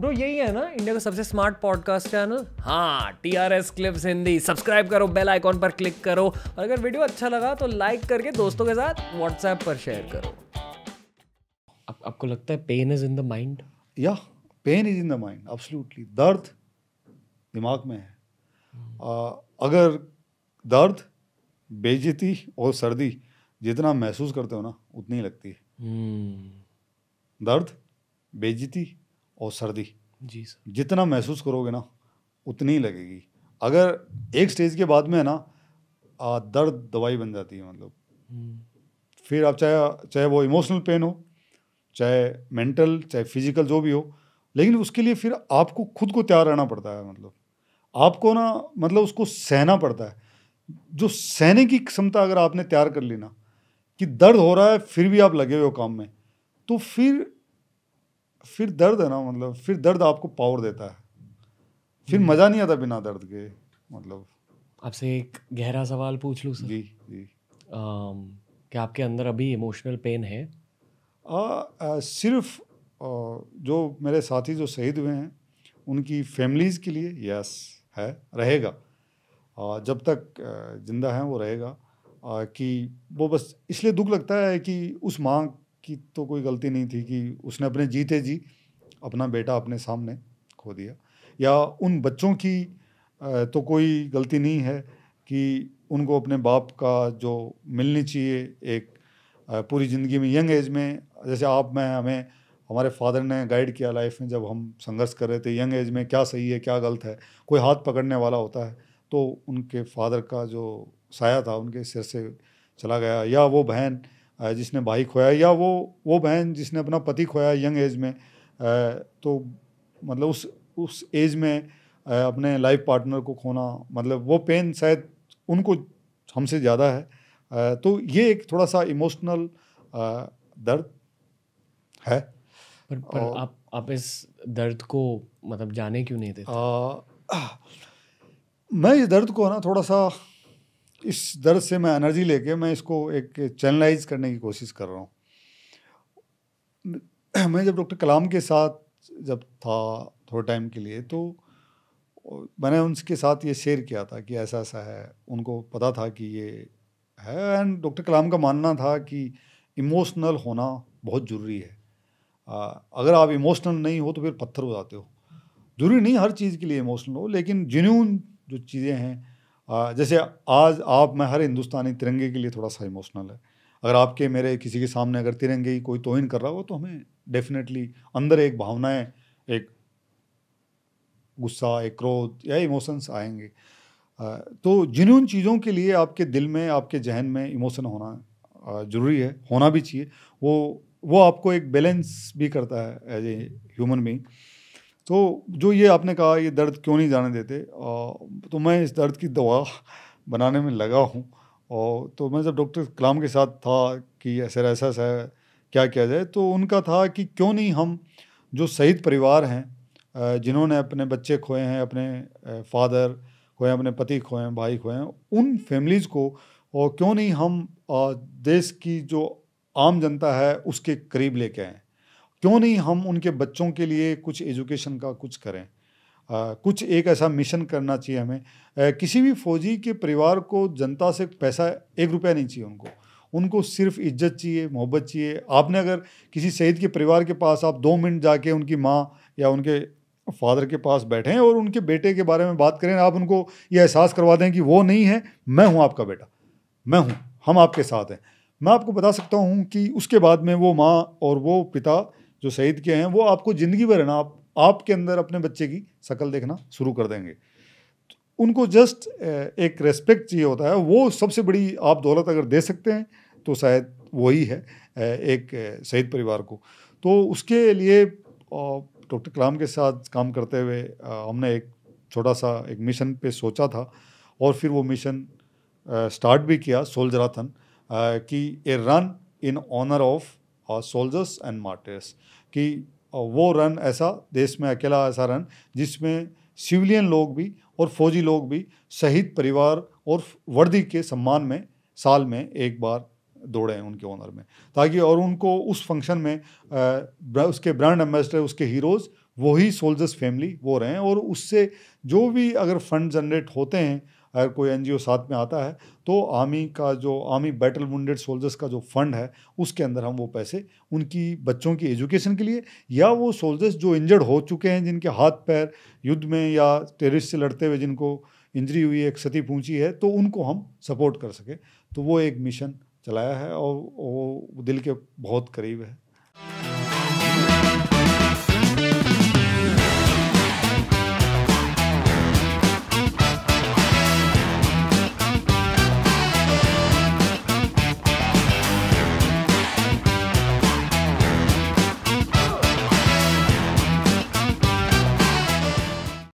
Bro यही है ना इंडिया का सबसे स्मार्ट पॉडकास्ट चैनल हाँ T R S clips Hindi subscribe करो बेल आइकॉन पर क्लिक करो और अगर वीडियो अच्छा लगा तो लाइक करके दोस्तों के साथ व्हाट्सएप पर शेयर करो आप, आपको लगता है pain is in the mind या pain is in the mind absolutely दर्द दिमाग में है आ, अगर दर्द बेजती और सर्दी जितना महसूस करते हो ना उतनी लगती है हम्म। दर्द बेजती और सर्दी जी सर जितना महसूस करोगे ना उतनी ही लगेगी अगर एक स्टेज के बाद में है ना दर्द दवाई बन जाती है मतलब हम्म। फिर आप चाहे चाहे वो इमोशनल पेन हो चाहे मेंटल चाहे फिजिकल जो भी हो लेकिन उसके लिए फिर आपको खुद को तैयार रहना पड़ता है मतलब आपको ना मतलब उसको सहना पड़ता है जो सहने की क्षमता अगर आपने तैयार कर ली ना कि दर्द हो रहा है फिर भी आप लगे हुए हो काम में तो फिर फिर दर्द है ना मतलब फिर दर्द आपको पावर देता है फिर हम्म। मज़ा नहीं आता बिना दर्द के मतलब आपसे एक गहरा सवाल पूछ लूँ जी जी क्या आपके अंदर अभी इमोशनल पेन है आ, आ, सिर्फ आ, जो मेरे साथी जो शहीद हुए हैं उनकी फैमिलीज़ के लिए यस है रहेगा आ, जब तक जिंदा हैं वो रहेगा आ, कि वो बस इसलिए दुख लगता है कि उस माँ की तो कोई गलती नहीं थी कि उसने अपने जीते जी अपना बेटा अपने सामने खो दिया या उन बच्चों की तो कोई गलती नहीं है कि उनको अपने बाप का जो मिलनी चाहिए एक पूरी ज़िंदगी में यंग एज में जैसे आप मैं हमें हमारे फादर ने गाइड किया लाइफ में जब हम संघर्ष कर रहे थे यंग एज में क्या सही है क्या गलत है कोई हाथ पकड़ने वाला होता है तो उनके फादर का जो साया था उनके सिर से चला गया या वो बहन जिसने भाई खोया या वो वो बहन जिसने अपना पति खोया यंग एज में तो मतलब उस उस एज में अपने लाइफ पार्टनर को खोना मतलब वो पेन शायद उनको हमसे ज़्यादा है तो ये एक थोड़ा सा इमोशनल दर्द है पर, पर और, आप आप इस दर्द को मतलब जाने क्यों नहीं देते आ, मैं इस दर्द को ना थोड़ा सा इस दर्द से मैं एनर्जी लेके मैं इसको एक चैनलाइज करने की कोशिश कर रहा हूँ मैं जब डॉक्टर कलाम के साथ जब था थोड़े टाइम के लिए तो मैंने उनके साथ ये शेयर किया था कि ऐसा ऐसा है उनको पता था कि ये है एंड डॉक्टर कलाम का मानना था कि इमोशनल होना बहुत ज़रूरी है आ, अगर आप इमोशनल नहीं हो तो फिर पत्थर हो जाते हो ज़रूरी नहीं हर चीज़ के लिए इमोशनल हो लेकिन जेन्यून जो चीज़ें हैं जैसे आज आप मैं हर हिंदुस्तानी तिरंगे के लिए थोड़ा सा इमोशनल है अगर आपके मेरे किसी के सामने अगर तिरंगे की कोई तोहिन कर रहा हो तो हमें डेफिनेटली अंदर एक भावनाएं एक गुस्सा एक क्रोध या इमोशंस आएंगे तो जिन उन चीज़ों के लिए आपके दिल में आपके जहन में इमोशन होना ज़रूरी है होना भी चाहिए वो वो आपको एक बैलेंस भी करता है एज ए ह्यूमन बींग तो जो ये आपने कहा ये दर्द क्यों नहीं जाने देते तो मैं इस दर्द की दवा बनाने में लगा हूँ और तो मैं जब डॉक्टर कलाम के साथ था कि ऐसा ऐसा सा क्या किया जाए तो उनका था कि क्यों नहीं हम जो शहीद परिवार हैं जिन्होंने अपने बच्चे खोए हैं अपने फादर खोए हैं अपने पति खोए हैं भाई खोए हैं उन फैमिलीज़ को और क्यों नहीं हम देश की जो आम जनता है उसके करीब लेके आएँ क्यों नहीं हम उनके बच्चों के लिए कुछ एजुकेशन का कुछ करें आ, कुछ एक ऐसा मिशन करना चाहिए हमें आ, किसी भी फौजी के परिवार को जनता से पैसा एक रुपया नहीं चाहिए उनको उनको सिर्फ इज्जत चाहिए मोहब्बत चाहिए आपने अगर किसी शहीद के परिवार के पास आप दो मिनट जाके उनकी माँ या उनके फादर के पास बैठें और उनके बेटे के बारे में बात करें आप उनको ये एहसास करवा दें कि वो नहीं है मैं हूँ आपका बेटा मैं हूँ हम आपके साथ हैं मैं आपको बता सकता हूँ कि उसके बाद में वो माँ और वो पिता जो शहीद के हैं वो आपको ज़िंदगी भर है ना आप आपके अंदर अपने बच्चे की शक्ल देखना शुरू कर देंगे तो उनको जस्ट एक रेस्पेक्ट चाहिए होता है वो सबसे बड़ी आप दौलत अगर दे सकते हैं तो शायद वही है एक शहीद परिवार को तो उसके लिए डॉक्टर कलाम के साथ काम करते हुए हमने एक छोटा सा एक मिशन पे सोचा था और फिर वो मिशन स्टार्ट भी किया सोल्जराथन की a run in honour of our soldiers and martyrs कि वो रन ऐसा देश में अकेला ऐसा रन जिसमें सिविलियन लोग भी और फौजी लोग भी शहीद परिवार और वर्दी के सम्मान में साल में एक बार दौड़े उनके ऑनर में ताकि और उनको उस फंक्शन में आ, उसके ब्रांड एम्बेसडर उसके हीरोज़ वही सोल्जर्स फैमिली वो रहे और उससे जो भी अगर फंड जनरेट होते हैं अगर कोई एन साथ में आता है तो आर्मी का जो आर्मी बैटल मुंडेड सोल्जर्स का जो फंड है उसके अंदर हम वो पैसे उनकी बच्चों की एजुकेशन के लिए या वो सोल्जर्स जो इंजर्ड हो चुके हैं जिनके हाथ पैर युद्ध में या टेरिस से लड़ते हुए जिनको इंजरी हुई है क्षति पहुँची है तो उनको हम सपोर्ट कर सकें तो वो एक मिशन चलाया है और वो दिल के बहुत करीब है